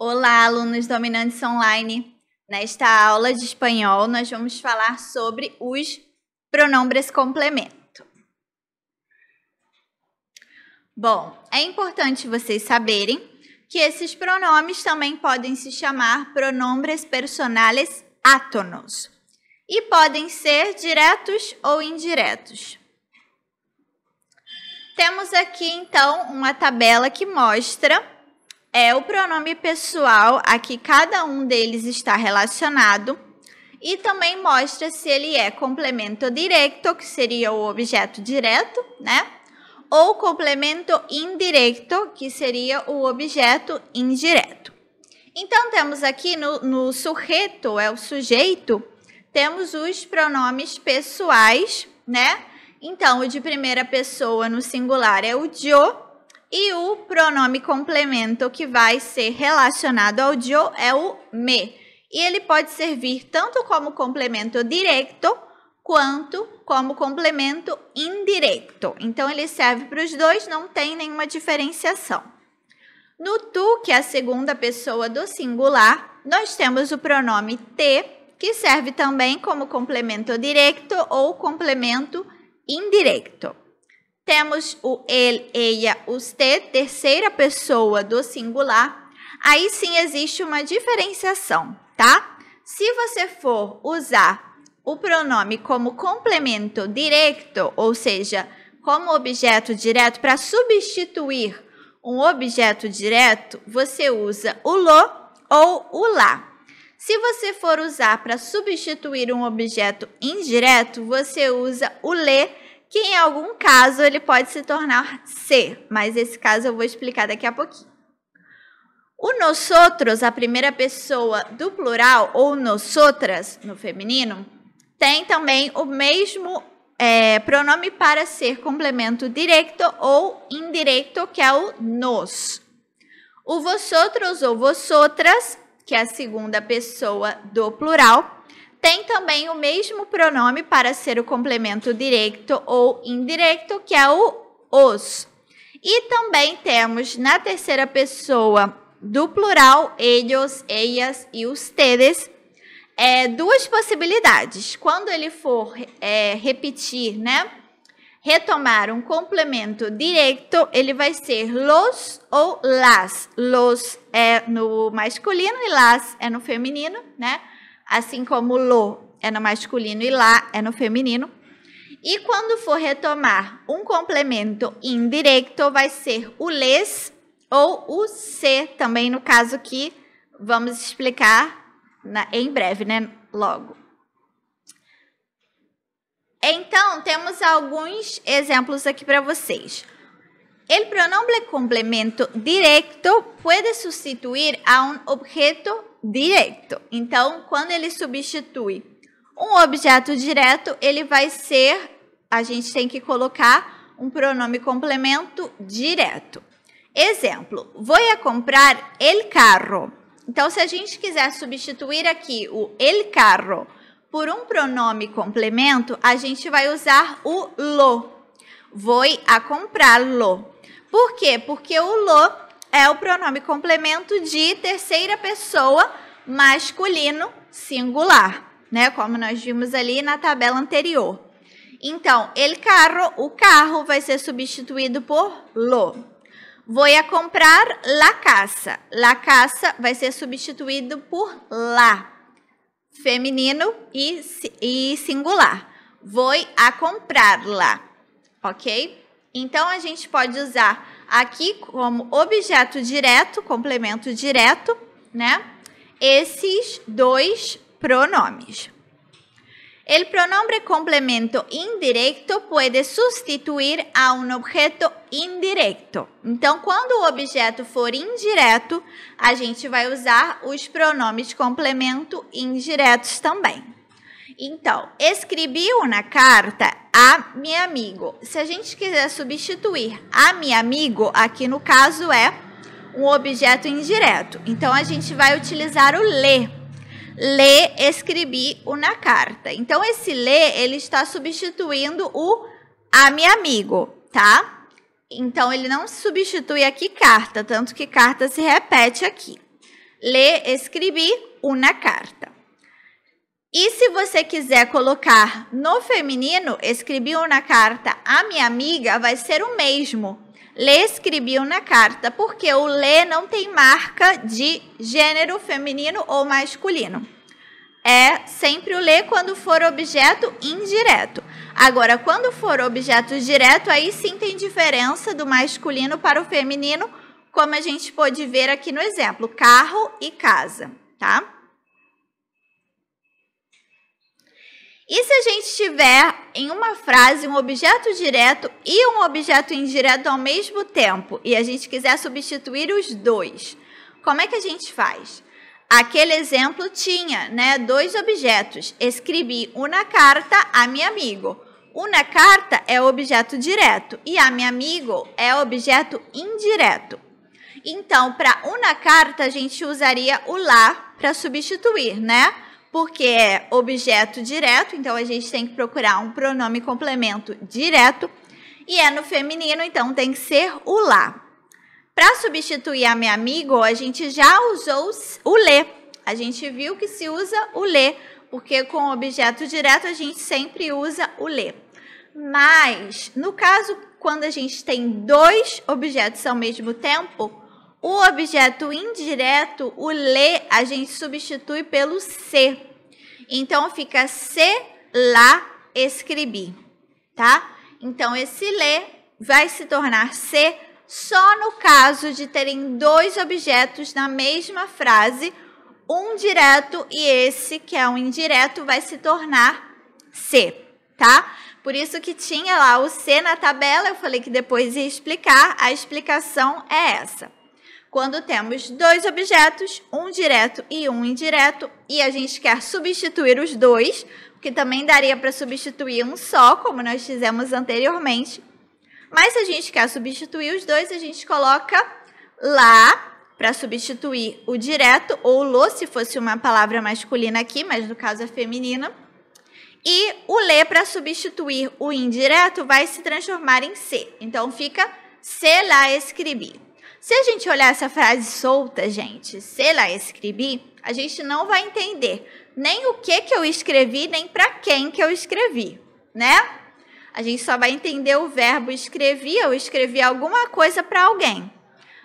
Olá, alunos dominantes online. Nesta aula de espanhol, nós vamos falar sobre os pronombres complemento. Bom, é importante vocês saberem que esses pronomes também podem se chamar pronombres personales átonos e podem ser diretos ou indiretos. Temos aqui então uma tabela que mostra é o pronome pessoal a que cada um deles está relacionado e também mostra se ele é complemento direto, que seria o objeto direto, né? Ou complemento indireto, que seria o objeto indireto. Então, temos aqui no, no sujeito, é o sujeito, temos os pronomes pessoais, né? Então, o de primeira pessoa no singular é o yo, e o pronome complemento que vai ser relacionado ao yo é o me. E ele pode servir tanto como complemento direto quanto como complemento indireto. Então ele serve para os dois, não tem nenhuma diferenciação. No tu, que é a segunda pessoa do singular, nós temos o pronome te, que serve também como complemento direto ou complemento indireto. Temos o ele, o usted, terceira pessoa do singular. Aí sim existe uma diferenciação, tá? Se você for usar o pronome como complemento direto, ou seja, como objeto direto para substituir um objeto direto, você usa o lo ou o lá. Se você for usar para substituir um objeto indireto, você usa o le que em algum caso ele pode se tornar ser, mas esse caso eu vou explicar daqui a pouquinho. O nós outros, a primeira pessoa do plural, ou nosotras, outras no feminino, tem também o mesmo é, pronome para ser complemento direto ou indireto, que é o nos. O vosotros ou vosotras, que é a segunda pessoa do plural, tem também o mesmo pronome para ser o complemento direto ou indireto, que é o os. E também temos na terceira pessoa do plural eles, elas e ustedes. É, duas possibilidades. Quando ele for é, repetir, né? Retomar um complemento direto, ele vai ser los ou las. Los é no masculino e las é no feminino, né? assim como lo é no masculino e lá é no feminino. E quando for retomar um complemento indireto, vai ser o les ou o se, também no caso que vamos explicar na, em breve, né? Logo. Então, temos alguns exemplos aqui para vocês. O pronombre complemento directo pode substituir a um objeto direto. Então, quando ele substitui um objeto direto, ele vai ser, a gente tem que colocar um pronome complemento direto. Exemplo: vou comprar el carro. Então, se a gente quiser substituir aqui o el carro por um pronome complemento, a gente vai usar o lo. Vou a comprar lo Por quê? Porque o lo é o pronome complemento de terceira pessoa masculino singular, né? Como nós vimos ali na tabela anterior. Então, el carro, o carro vai ser substituído por lo. Vou a comprar la casa. La casa vai ser substituído por la. Feminino e, e singular. Vou a comprar la, ok? Então, a gente pode usar aqui como objeto direto, complemento direto, né? Esses dois pronomes. El pronombre complemento indirecto pode substituir a um objeto indirecto. Então, quando o objeto for indireto, a gente vai usar os pronomes complemento indiretos também. Então, escrevi-o na carta a mi amigo. Se a gente quiser substituir a mi amigo, aqui no caso é um objeto indireto. Então, a gente vai utilizar o le. Le escrevi na carta. Então, esse le, ele está substituindo o a mi amigo, tá? Então, ele não substitui aqui carta, tanto que carta se repete aqui. Le escrevi uma carta. E se você quiser colocar no feminino, escreviu na carta a minha amiga, vai ser o mesmo. Lê escreviu na carta, porque o lê não tem marca de gênero feminino ou masculino. É sempre o lê quando for objeto indireto. Agora, quando for objeto direto, aí sim tem diferença do masculino para o feminino, como a gente pode ver aqui no exemplo: carro e casa, tá? E se a gente tiver em uma frase um objeto direto e um objeto indireto ao mesmo tempo e a gente quiser substituir os dois, como é que a gente faz? Aquele exemplo tinha, né, dois objetos. Escrevi uma carta a meu amigo. Uma carta é objeto direto e a meu amigo é objeto indireto. Então, para uma carta a gente usaria o lá para substituir, né? porque é objeto direto, então a gente tem que procurar um pronome complemento direto. E é no feminino, então tem que ser o lá. Para substituir a minha amigo, a gente já usou o le. A gente viu que se usa o le, porque com objeto direto a gente sempre usa o le. Mas, no caso, quando a gente tem dois objetos ao mesmo tempo, o objeto indireto, o le, a gente substitui pelo se. Então fica se lá escrevi, tá? Então esse le vai se tornar se só no caso de terem dois objetos na mesma frase, um direto e esse que é um indireto vai se tornar se, tá? Por isso que tinha lá o C na tabela, eu falei que depois ia explicar, a explicação é essa. Quando temos dois objetos, um direto e um indireto, e a gente quer substituir os dois, que também daria para substituir um só, como nós fizemos anteriormente. Mas se a gente quer substituir os dois, a gente coloca lá para substituir o direto, ou lo, se fosse uma palavra masculina aqui, mas no caso é feminina. E o le para substituir o indireto vai se transformar em se. Então fica se la escribir. Se a gente olhar essa frase solta, gente, sei lá, escrevi, a gente não vai entender nem o que que eu escrevi, nem para quem que eu escrevi, né? A gente só vai entender o verbo escrevi, eu escrevi alguma coisa para alguém.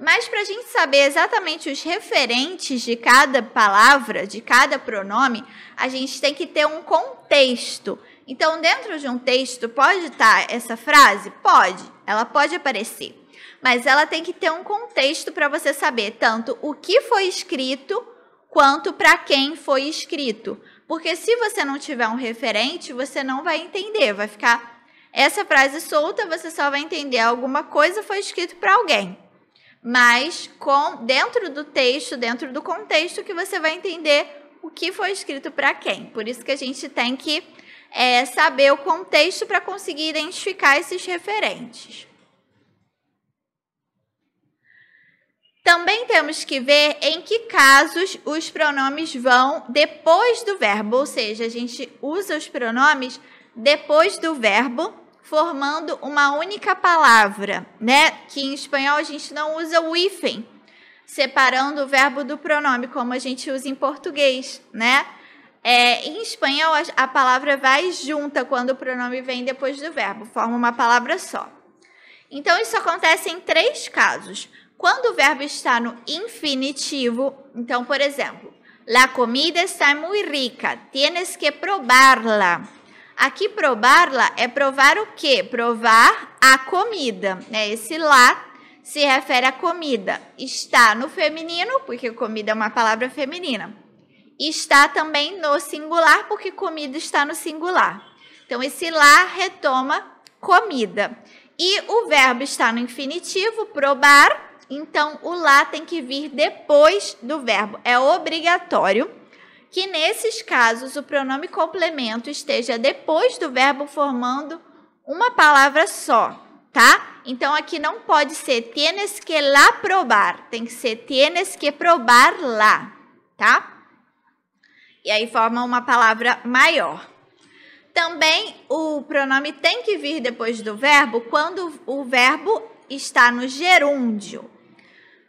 Mas para a gente saber exatamente os referentes de cada palavra, de cada pronome, a gente tem que ter um contexto. Então, dentro de um texto, pode estar tá essa frase? Pode, ela pode aparecer. Mas ela tem que ter um contexto para você saber tanto o que foi escrito quanto para quem foi escrito. Porque se você não tiver um referente, você não vai entender, vai ficar essa frase solta, você só vai entender alguma coisa foi escrito para alguém. Mas com dentro do texto, dentro do contexto que você vai entender o que foi escrito para quem. Por isso que a gente tem que é, saber o contexto para conseguir identificar esses referentes. Também temos que ver em que casos os pronomes vão depois do verbo, ou seja, a gente usa os pronomes depois do verbo, formando uma única palavra, né? Que em espanhol a gente não usa o hífen, separando o verbo do pronome, como a gente usa em português, né? É, em espanhol, a palavra vai junta quando o pronome vem depois do verbo, forma uma palavra só. Então, isso acontece em três casos quando o verbo está no infinitivo, então, por exemplo, la comida está muy rica, tienes que probarla. Aqui, probarla é provar o quê? Provar a comida. Né? Esse lá se refere à comida. Está no feminino, porque comida é uma palavra feminina. Está também no singular, porque comida está no singular. Então, esse lá retoma comida. E o verbo está no infinitivo, probar, então, o lá tem que vir depois do verbo. É obrigatório que, nesses casos, o pronome complemento esteja depois do verbo formando uma palavra só, tá? Então, aqui não pode ser tienes que lá probar. Tem que ser tienes que probar lá, tá? E aí forma uma palavra maior. Também o pronome tem que vir depois do verbo quando o verbo está no gerúndio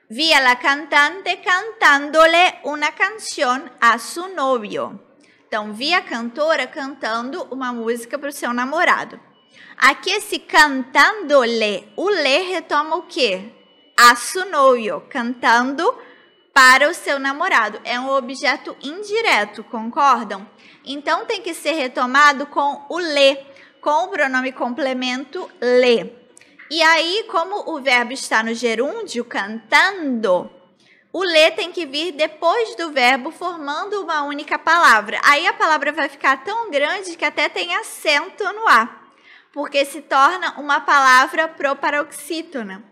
vi a la cantante lhe uma canção a seu novio. Então, vi a cantora cantando uma música para o seu namorado. Aqui, esse cantando-lhe, o le retoma o quê? A seu novio, cantando para o seu namorado. É um objeto indireto, concordam? Então, tem que ser retomado com o le, com o pronome complemento le. E aí, como o verbo está no gerúndio, cantando, o le tem que vir depois do verbo, formando uma única palavra. Aí a palavra vai ficar tão grande que até tem acento no A, porque se torna uma palavra proparoxítona.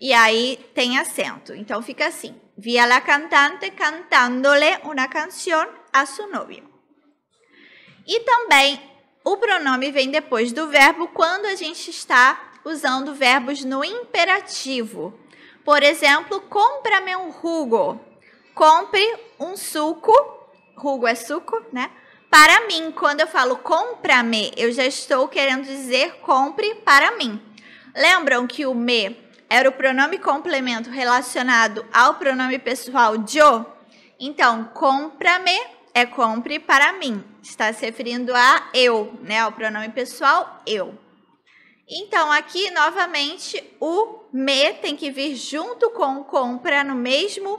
E aí tem acento. Então fica assim: via la cantante cantandole una canción a su novio. E também o pronome vem depois do verbo quando a gente está usando verbos no imperativo. Por exemplo, compra-me um rugo. Compre um suco. Rugo é suco, né? Para mim, quando eu falo compra-me, eu já estou querendo dizer compre para mim. Lembram que o me era o pronome complemento relacionado ao pronome pessoal de? Então, compra-me é compre para mim. Está se referindo a eu, né? O pronome pessoal eu. Então, aqui novamente o me tem que vir junto com o compra no mesmo,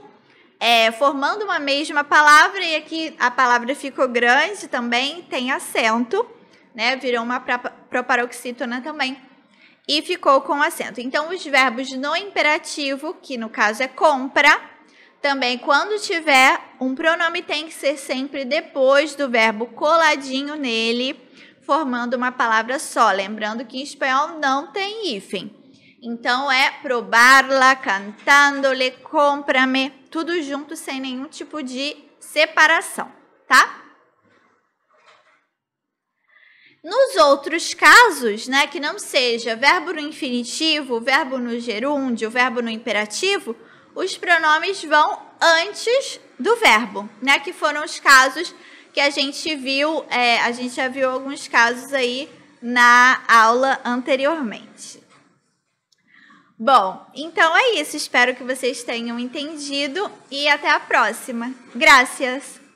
é, formando uma mesma palavra, e aqui a palavra ficou grande também, tem acento, né? Virou uma proparoxítona também. E ficou com acento. Então, os verbos no imperativo, que no caso é compra, também quando tiver um pronome tem que ser sempre depois do verbo coladinho nele formando uma palavra só. Lembrando que em espanhol não tem hífen. Então é probarla, cantándole, lhe compra-me, tudo junto sem nenhum tipo de separação, tá? Nos outros casos, né, que não seja verbo no infinitivo, verbo no gerúndio, verbo no imperativo, os pronomes vão antes do verbo, né, que foram os casos que a gente viu, é, a gente já viu alguns casos aí na aula anteriormente. Bom, então é isso. Espero que vocês tenham entendido e até a próxima. Graças!